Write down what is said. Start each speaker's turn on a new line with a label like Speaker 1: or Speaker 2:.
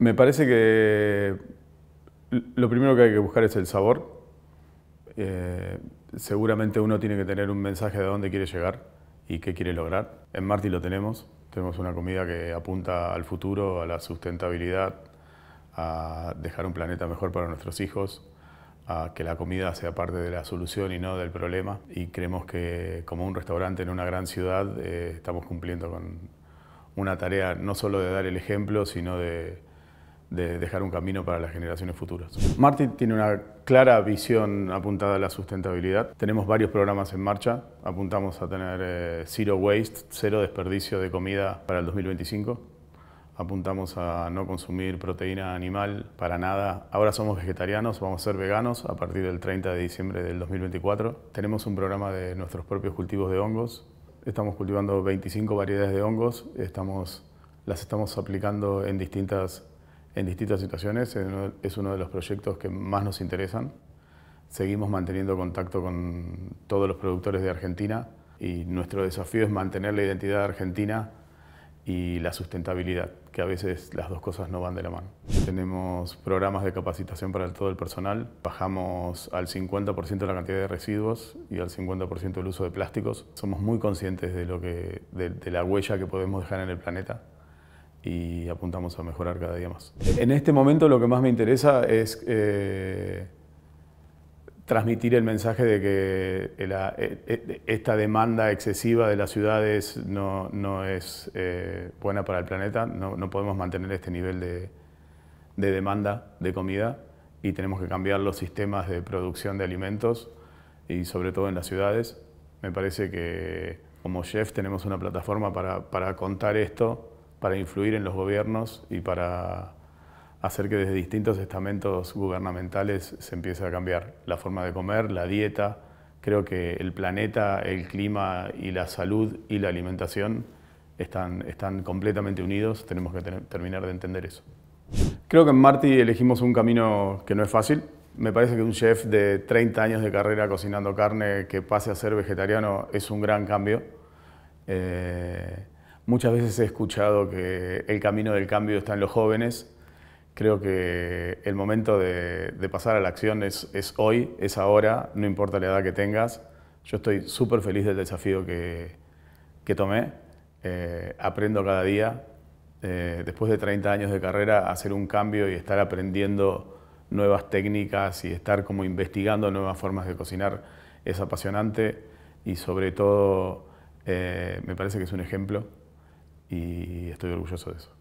Speaker 1: Me parece que lo primero que hay que buscar es el sabor. Eh, seguramente uno tiene que tener un mensaje de dónde quiere llegar y qué quiere lograr. En Marti lo tenemos. Tenemos una comida que apunta al futuro, a la sustentabilidad, a dejar un planeta mejor para nuestros hijos, a que la comida sea parte de la solución y no del problema. Y creemos que como un restaurante en una gran ciudad eh, estamos cumpliendo con una tarea no solo de dar el ejemplo, sino de de dejar un camino para las generaciones futuras. Martín tiene una clara visión apuntada a la sustentabilidad. Tenemos varios programas en marcha. Apuntamos a tener eh, zero waste, cero desperdicio de comida para el 2025. Apuntamos a no consumir proteína animal para nada. Ahora somos vegetarianos, vamos a ser veganos a partir del 30 de diciembre del 2024. Tenemos un programa de nuestros propios cultivos de hongos. Estamos cultivando 25 variedades de hongos. Estamos, las estamos aplicando en distintas en distintas situaciones. Es uno de los proyectos que más nos interesan. Seguimos manteniendo contacto con todos los productores de Argentina y nuestro desafío es mantener la identidad argentina y la sustentabilidad, que a veces las dos cosas no van de la mano. Tenemos programas de capacitación para todo el personal, bajamos al 50% la cantidad de residuos y al 50% el uso de plásticos. Somos muy conscientes de, lo que, de, la huella que podemos dejar en el planeta y apuntamos a mejorar cada día más. En este momento lo que más me interesa es eh, transmitir el mensaje de que eh, eh, esta demanda excesiva de las ciudades no, no es buena para el planeta, no, no podemos mantener este nivel de, de demanda de comida y tenemos que cambiar los sistemas de producción de alimentos y sobre todo en las ciudades. Me parece que como chef tenemos una plataforma para, para contar esto para influir en los gobiernos y para hacer que desde distintos estamentos gubernamentales se empiece a cambiar la forma de comer, la dieta. Creo que el planeta, el clima y la salud y la alimentación están, están completamente unidos. Tenemos que terminar de entender eso. Creo que en Marti elegimos un camino que no es fácil. Me parece que un chef de 30 años de carrera cocinando carne que pase a ser vegetariano es un gran cambio. Eh, Muchas veces he escuchado que el camino del cambio está en los jóvenes. Creo que el momento de, pasar a la acción es, hoy, es ahora, no importa la edad que tengas. Yo estoy súper feliz del desafío que, tomé. Eh, aprendo cada día. Eh, después de 30 años de carrera, hacer un cambio y estar aprendiendo nuevas técnicas y estar como investigando nuevas formas de cocinar es apasionante y sobre todo eh, me parece que es un ejemplo y estoy orgulloso de eso.